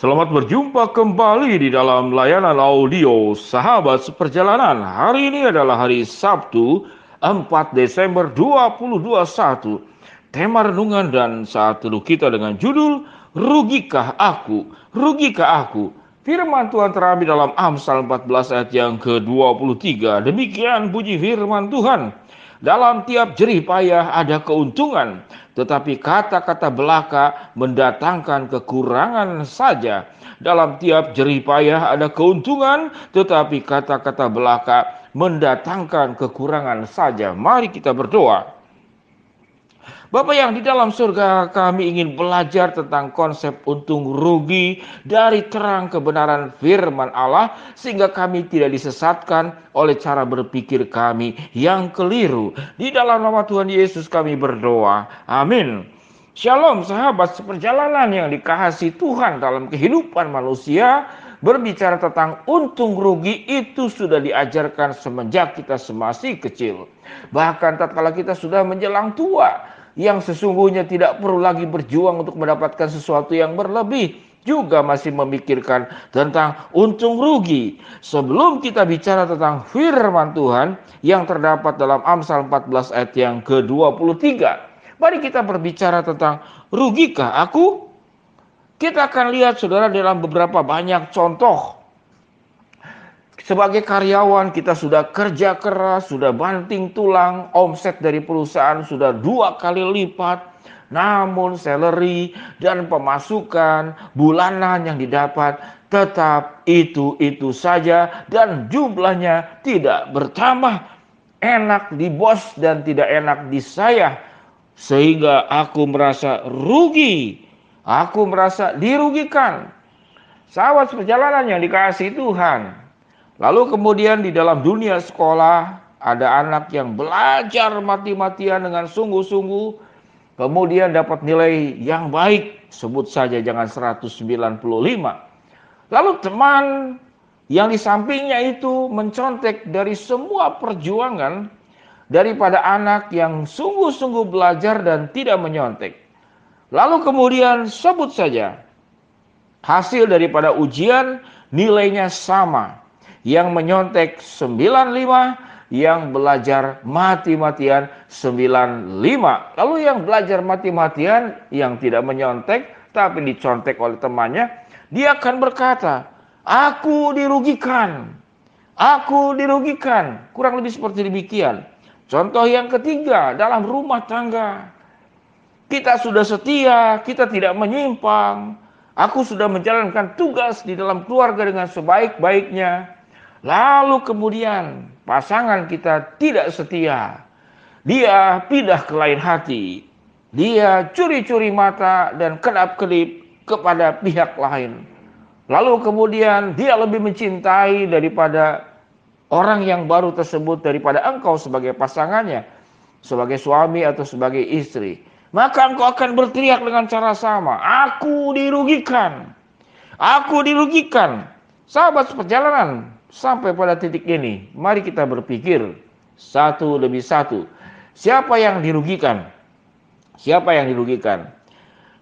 Selamat berjumpa kembali di dalam layanan audio Sahabat Seperjalanan. Hari ini adalah hari Sabtu, 4 Desember 2021. Tema renungan dan saat teduh kita dengan judul Rugikah aku? Rugikah aku? Firman Tuhan terambil dalam Amsal 14 ayat yang ke-23. Demikian puji firman Tuhan. Dalam tiap jerih payah ada keuntungan, tetapi kata-kata belaka mendatangkan kekurangan saja. Dalam tiap jerih payah ada keuntungan, tetapi kata-kata belaka mendatangkan kekurangan saja. Mari kita berdoa. Bapak yang di dalam surga, kami ingin belajar tentang konsep untung rugi dari terang kebenaran firman Allah sehingga kami tidak disesatkan oleh cara berpikir kami yang keliru. Di dalam nama Tuhan Yesus kami berdoa. Amin. Shalom sahabat, seperjalanan yang dikasih Tuhan dalam kehidupan manusia berbicara tentang untung rugi itu sudah diajarkan semenjak kita semasa kecil. Bahkan tatkala kita sudah menjelang tua, yang sesungguhnya tidak perlu lagi berjuang untuk mendapatkan sesuatu yang berlebih juga masih memikirkan tentang untung rugi. Sebelum kita bicara tentang firman Tuhan yang terdapat dalam Amsal 14 ayat yang ke-23. Mari kita berbicara tentang rugikah aku? Kita akan lihat saudara dalam beberapa banyak contoh sebagai karyawan kita sudah kerja keras, sudah banting tulang, omset dari perusahaan sudah dua kali lipat. Namun salary dan pemasukan bulanan yang didapat tetap itu-itu saja dan jumlahnya tidak bertambah. Enak di bos dan tidak enak di saya. Sehingga aku merasa rugi. Aku merasa dirugikan. Sawat perjalanan yang dikasih Tuhan Lalu kemudian di dalam dunia sekolah ada anak yang belajar mati-matian dengan sungguh-sungguh kemudian dapat nilai yang baik, sebut saja jangan 195. Lalu teman yang di sampingnya itu mencontek dari semua perjuangan daripada anak yang sungguh-sungguh belajar dan tidak menyontek. Lalu kemudian sebut saja hasil daripada ujian nilainya sama yang menyontek 95, yang belajar mati-matian 95. Lalu yang belajar mati-matian yang tidak menyontek tapi dicontek oleh temannya, dia akan berkata, "Aku dirugikan." Aku dirugikan, kurang lebih seperti demikian. Contoh yang ketiga dalam rumah tangga. Kita sudah setia, kita tidak menyimpang, Aku sudah menjalankan tugas di dalam keluarga dengan sebaik-baiknya. Lalu kemudian pasangan kita tidak setia. Dia pindah ke lain hati. Dia curi-curi mata dan kedap-kedip kepada pihak lain. Lalu kemudian dia lebih mencintai daripada orang yang baru tersebut daripada engkau sebagai pasangannya, sebagai suami atau sebagai istri. Maka engkau akan berteriak dengan cara sama, aku dirugikan. Aku dirugikan. Sahabat seperjalanan, sampai pada titik ini, mari kita berpikir satu demi satu. Siapa yang dirugikan? Siapa yang dirugikan?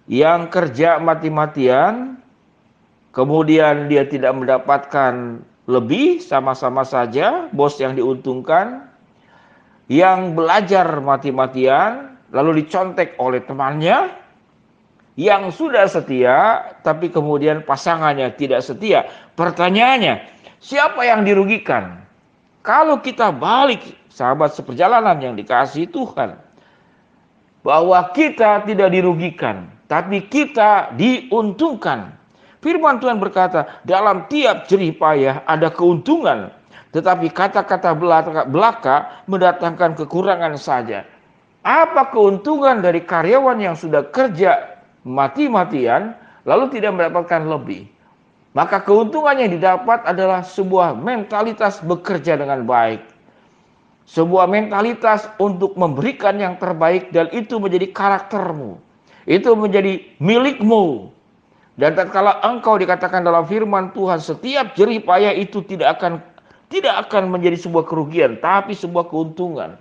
Yang kerja mati-matian, kemudian dia tidak mendapatkan lebih, sama-sama saja bos yang diuntungkan, yang belajar mati-matian, lalu dicontek oleh temannya, yang sudah setia tapi kemudian pasangannya tidak setia. Pertanyaannya, siapa yang dirugikan? Kalau kita balik sahabat seperjalanan yang dikasihi Tuhan bahwa kita tidak dirugikan, tapi kita diuntungkan. Firman Tuhan berkata, dalam tiap jerih payah ada keuntungan, tetapi kata-kata belaka, belaka mendatangkan kekurangan saja. Apa keuntungan dari karyawan yang sudah kerja mati-matian lalu tidak mendapatkan lebih. Maka keuntungan yang didapat adalah sebuah mentalitas bekerja dengan baik. Sebuah mentalitas untuk memberikan yang terbaik dan itu menjadi karaktermu. Itu menjadi milikmu. Dan tatkala engkau dikatakan dalam firman Tuhan setiap jerih payah itu tidak akan tidak akan menjadi sebuah kerugian tapi sebuah keuntungan.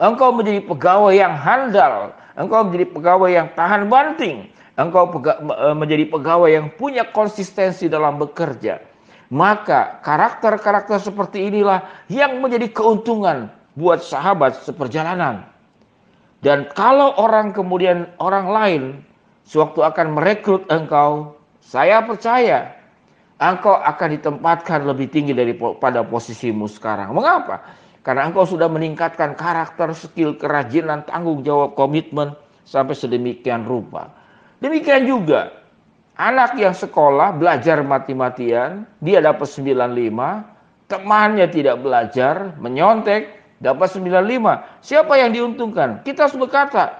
Engkau menjadi pegawai yang handal, engkau menjadi pegawai yang tahan banting, engkau pega, e, menjadi pegawai yang punya konsistensi dalam bekerja. Maka karakter-karakter seperti inilah yang menjadi keuntungan buat sahabat seperjalanan. Dan kalau orang kemudian orang lain sewaktu akan merekrut engkau, saya percaya engkau akan ditempatkan lebih tinggi daripada posisimu sekarang. Mengapa? Karena engkau sudah meningkatkan karakter, skill, kerajinan, tanggung jawab, komitmen sampai sedemikian rupa. Demikian juga anak yang sekolah belajar mati-matian, dia dapat 95, temannya tidak belajar, menyontek, dapat 95. Siapa yang diuntungkan? Kita harus berkata,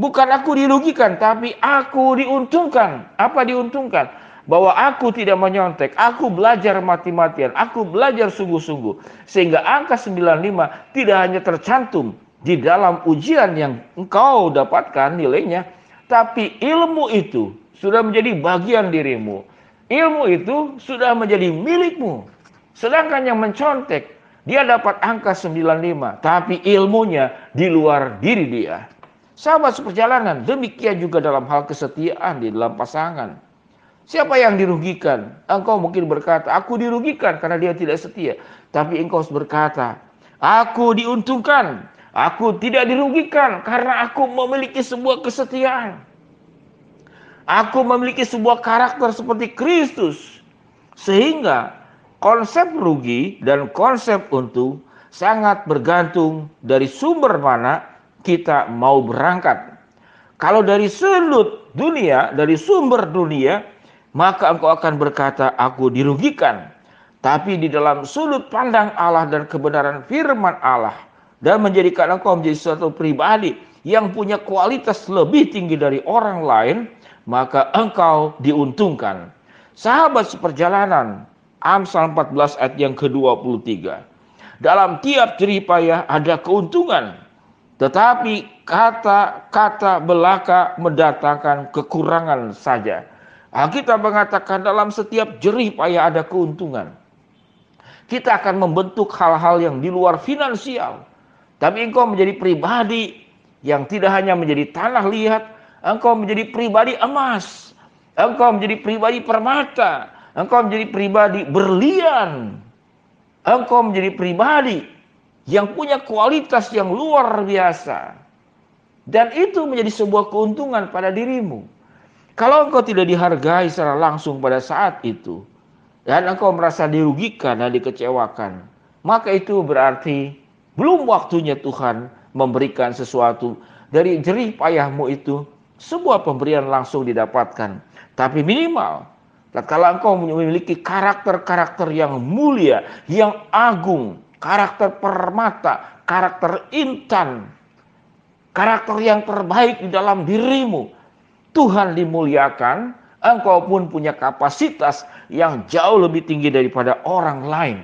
bukan aku dirugikan, tapi aku diuntungkan. Apa diuntungkan? bahwa aku tidak menyontek, aku belajar mati-matian, aku belajar sungguh-sungguh. Sehingga angka 95 tidak hanya tercantum di dalam ujian yang engkau dapatkan nilainya, tapi ilmu itu sudah menjadi bagian dirimu. Ilmu itu sudah menjadi milikmu. Sedangkan yang mencontek, dia dapat angka 95, tapi ilmunya di luar diri dia. Sahabat seperjalanan, demikian juga dalam hal kesetiaan di dalam pasangan. Siapa yang dirugikan? Engkau mungkin berkata, aku dirugikan karena dia tidak setia. Tapi engkau harus berkata, aku diuntungkan. Aku tidak dirugikan karena aku memiliki sebuah kesetiaan. Aku memiliki sebuah karakter seperti Kristus. Sehingga konsep rugi dan konsep untung sangat bergantung dari sumber mana kita mau berangkat. Kalau dari sudut dunia, dari sumber dunia, maka engkau akan berkata, "Aku dirugikan." Tapi di dalam sudut pandang Allah dan kebenaran firman Allah, dan menjadikan engkau menjadi suatu pribadi yang punya kualitas lebih tinggi dari orang lain, maka engkau diuntungkan. Sahabat seperjalanan, Amsal 14 ayat yang ke-23. Dalam tiap jeripayah ada keuntungan, tetapi kata-kata belaka mendatangkan kekurangan saja. Ah, kita mengatakan dalam setiap jerih payah ada keuntungan. Kita akan membentuk hal-hal yang di luar finansial. Tapi engkau menjadi pribadi yang tidak hanya menjadi tanah liat, engkau menjadi pribadi emas, engkau menjadi pribadi permata, engkau menjadi pribadi berlian, engkau menjadi pribadi yang punya kualitas yang luar biasa. Dan itu menjadi sebuah keuntungan pada dirimu. Kalau engkau tidak dihargai secara langsung pada saat itu, dan engkau merasa dirugikan dan dikecewakan, maka itu berarti belum waktunya Tuhan memberikan sesuatu dari jerih payahmu itu sebuah pemberian langsung didapatkan. Tapi minimal kalau engkau memiliki karakter-karakter yang mulia, yang agung, karakter permata, karakter intan, karakter yang terbaik di dalam dirimu, Tuhan dimuliakan, engkau pun punya kapasitas yang jauh lebih tinggi daripada orang lain.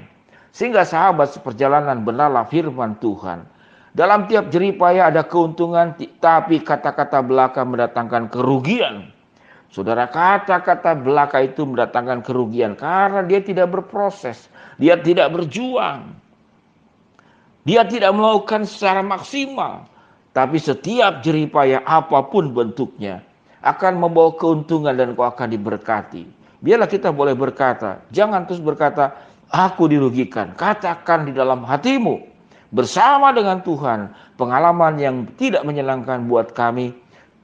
Sehingga sahabat seperjalanan benarlah firman Tuhan. Dalam tiap jeripaya ada keuntungan, tapi kata-kata belaka mendatangkan kerugian. Saudara, kata-kata belaka itu mendatangkan kerugian karena dia tidak berproses, dia tidak berjuang, dia tidak melakukan secara maksimal. Tapi setiap jeripaya apapun bentuknya, akan membawa keuntungan dan kau akan diberkati. Biarlah kita boleh berkata, jangan terus berkata, aku dirugikan. Katakan di dalam hatimu, bersama dengan Tuhan, pengalaman yang tidak menyenangkan buat kami,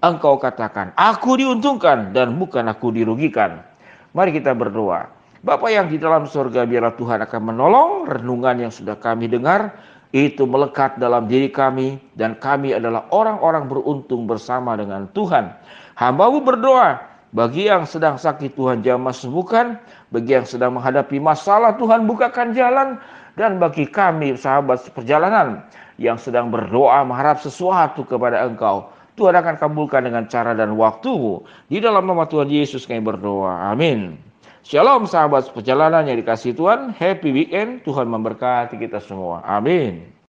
engkau katakan, aku diuntungkan dan bukan aku dirugikan. Mari kita berdoa. Bapak yang di dalam surga, biarlah Tuhan akan menolong renungan yang sudah kami dengar, itu melekat dalam diri kami dan kami adalah orang-orang beruntung bersama dengan Tuhan. Hambamu berdoa bagi yang sedang sakit Tuhan jamah sembuhkan, bagi yang sedang menghadapi masalah Tuhan bukakan jalan dan bagi kami sahabat perjalanan yang sedang berdoa mengharap sesuatu kepada Engkau. Tuhan akan kabulkan dengan cara dan waktumu. Di dalam nama Tuhan Yesus kami berdoa. Amin. Shalom sahabat perjalanan yang dikasih Tuhan. Happy weekend. Tuhan memberkati kita semua. Amin.